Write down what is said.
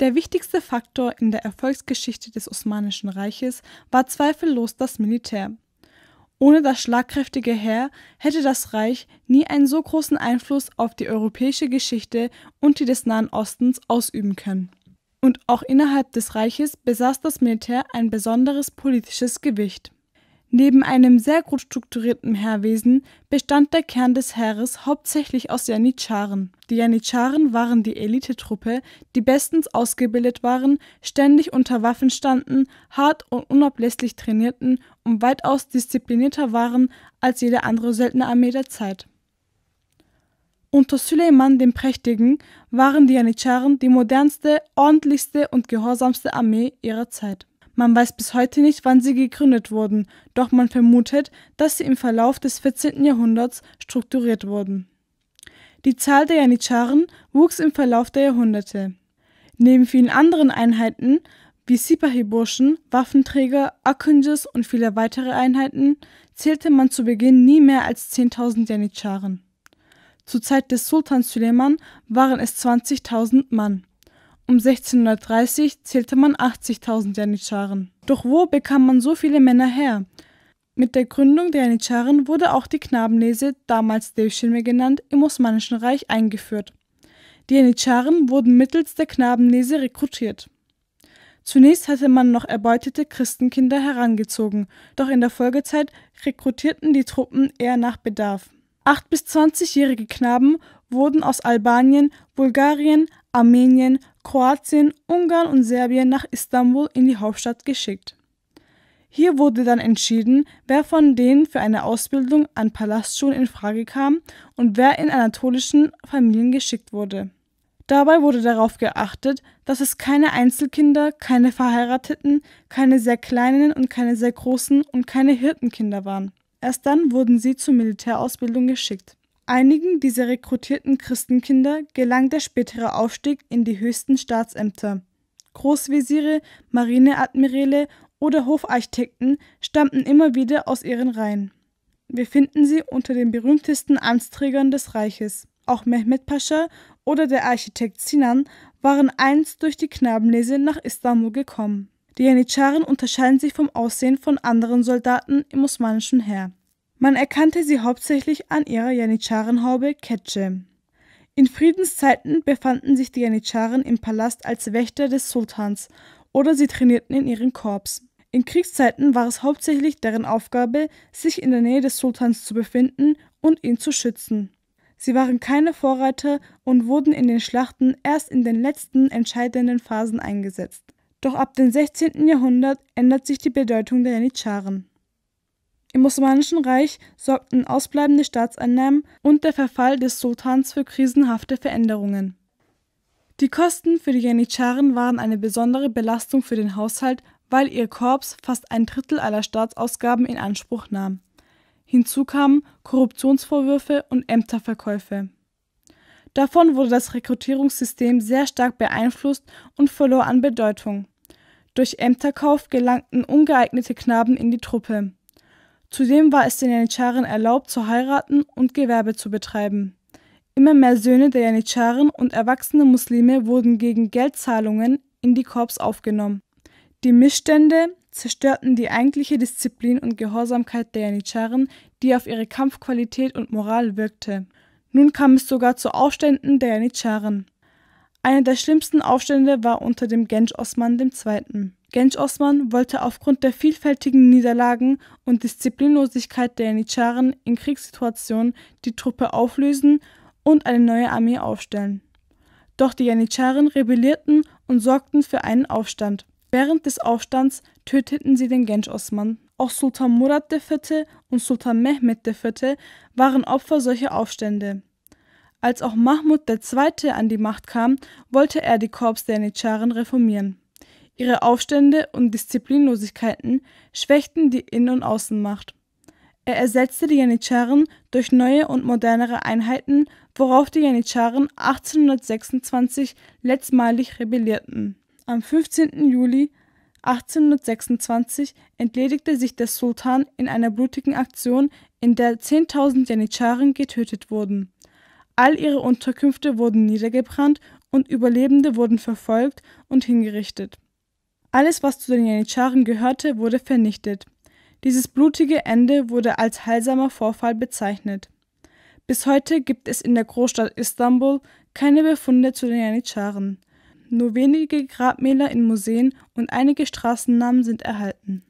Der wichtigste Faktor in der Erfolgsgeschichte des Osmanischen Reiches war zweifellos das Militär. Ohne das schlagkräftige Heer hätte das Reich nie einen so großen Einfluss auf die europäische Geschichte und die des Nahen Ostens ausüben können und auch innerhalb des Reiches besaß das Militär ein besonderes politisches Gewicht. Neben einem sehr gut strukturierten Heerwesen bestand der Kern des Heeres hauptsächlich aus Janitscharen. Die Janitscharen waren die Elitetruppe, die bestens ausgebildet waren, ständig unter Waffen standen, hart und unablässig trainierten und weitaus disziplinierter waren als jede andere Söldnerarmee der Zeit unter Süleyman dem Prächtigen waren die Janitscharen die modernste, ordentlichste und gehorsamste Armee ihrer Zeit. Man weiß bis heute nicht, wann sie gegründet wurden, doch man vermutet, dass sie im Verlauf des 14. Jahrhunderts strukturiert wurden. Die Zahl der Janitscharen wuchs im Verlauf der Jahrhunderte. Neben vielen anderen Einheiten wie Sipahi-Burschen, Waffenträger, Akunjis und viele weitere Einheiten zählte man zu Beginn nie mehr als 10.000 Janitscharen. Zur Zeit des Sultans Süleyman waren es 20.000 Mann. Um 1630 zählte man 80.000 Janitscharen. Doch wo bekam man so viele Männer her? Mit der Gründung der Janitscharen wurde auch die Knabenlese, damals Devşirme genannt, im Osmanischen Reich eingeführt. Die Janitscharen wurden mittels der Knabenlese rekrutiert. Zunächst hatte man noch erbeutete Christenkinder herangezogen, doch in der Folgezeit rekrutierten die Truppen eher nach Bedarf. 8 bis 20-jährige Knaben wurden aus Albanien, Bulgarien, Armenien, Kroatien, Ungarn und Serbien nach Istanbul in die Hauptstadt geschickt. Hier wurde dann entschieden, wer von denen für eine Ausbildung an Palastschulen in Frage kam und wer in anatolischen Familien geschickt wurde. Dabei wurde darauf geachtet, dass es keine Einzelkinder, keine Verheirateten, keine sehr kleinen und keine sehr großen und keine Hirtenkinder waren. Erst dann wurden sie zur Militärausbildung geschickt. Einigen dieser rekrutierten Christenkinder gelang der spätere Aufstieg in die höchsten Staatsämter. Großwesire, Marineadmiräle oder Hofarchitekten stammten immer wieder aus ihren Reihen. Wir finden sie unter den berühmtesten Amtsträgern des Reiches. Auch Mehmed Pascha oder der Architekt Sinan waren einst durch die Knabenlese nach Istanbul gekommen die Janitscharen unterscheiden sich vom Aussehen von anderen Soldaten im osmanischen Heer. Man erkannte sie hauptsächlich an ihrer Janitscharenhaube Ketsche. In Friedenszeiten befanden sich die Janitscharen im Palast als Wächter des Sultans oder sie trainierten in ihren Korps. In Kriegszeiten war es hauptsächlich deren Aufgabe, sich in der Nähe des Sultans zu befinden und ihn zu schützen. Sie waren keine Vorreiter und wurden in den Schlachten erst in den letzten entscheidenden Phasen eingesetzt. Doch ab dem 16. Jahrhundert ändert sich die Bedeutung der Janitscharen. Im Osmanischen Reich sorgten ausbleibende Staatseinnahmen und der Verfall des Sultans für krisenhafte Veränderungen. Die Kosten für die Janitscharen waren eine besondere Belastung für den Haushalt, weil ihr Korps fast ein Drittel aller Staatsausgaben in Anspruch nahm. Hinzu kamen Korruptionsvorwürfe und Ämterverkäufe Davon wurde das Rekrutierungssystem sehr stark beeinflusst und verlor an Bedeutung. Durch Ämterkauf gelangten ungeeignete Knaben in die Truppe. Zudem war es den Janitscharen erlaubt, zu heiraten und Gewerbe zu betreiben. Immer mehr Söhne der Janitscharen und erwachsene Muslime wurden gegen Geldzahlungen in die Korps aufgenommen. Die Missstände zerstörten die eigentliche Disziplin und Gehorsamkeit der Janitscharen, die auf ihre Kampfqualität und Moral wirkte. Nun kam es sogar zu Aufständen der Janitscharen. Einer der schlimmsten Aufstände war unter dem Gensch Osman II. Gensch Osman wollte aufgrund der vielfältigen Niederlagen und Disziplinlosigkeit der Janitscharen in Kriegssituationen die Truppe auflösen und eine neue Armee aufstellen. Doch die Janitscharen rebellierten und sorgten für einen Aufstand. Während des Aufstands töteten sie den Gensch Osman auch Sultan Murat IV. und Sultan Mehmed IV. waren Opfer solcher Aufstände. Als auch Mahmud II. an die Macht kam, wollte er die Korps der Janitscharen reformieren. Ihre Aufstände und Disziplinlosigkeiten schwächten die Innen- und Außenmacht. Er ersetzte die Janitscharen durch neue und modernere Einheiten, worauf die Janitscharen 1826 letztmalig rebellierten. Am 15. Juli 1826 entledigte sich der Sultan in einer blutigen Aktion, in der 10.000 Janitscharen getötet wurden. All ihre Unterkünfte wurden niedergebrannt und Überlebende wurden verfolgt und hingerichtet. Alles, was zu den Janitscharen gehörte, wurde vernichtet. Dieses blutige Ende wurde als heilsamer Vorfall bezeichnet. Bis heute gibt es in der Großstadt Istanbul keine Befunde zu den Janitscharen. Nur wenige Grabmäler in Museen und einige Straßennamen sind erhalten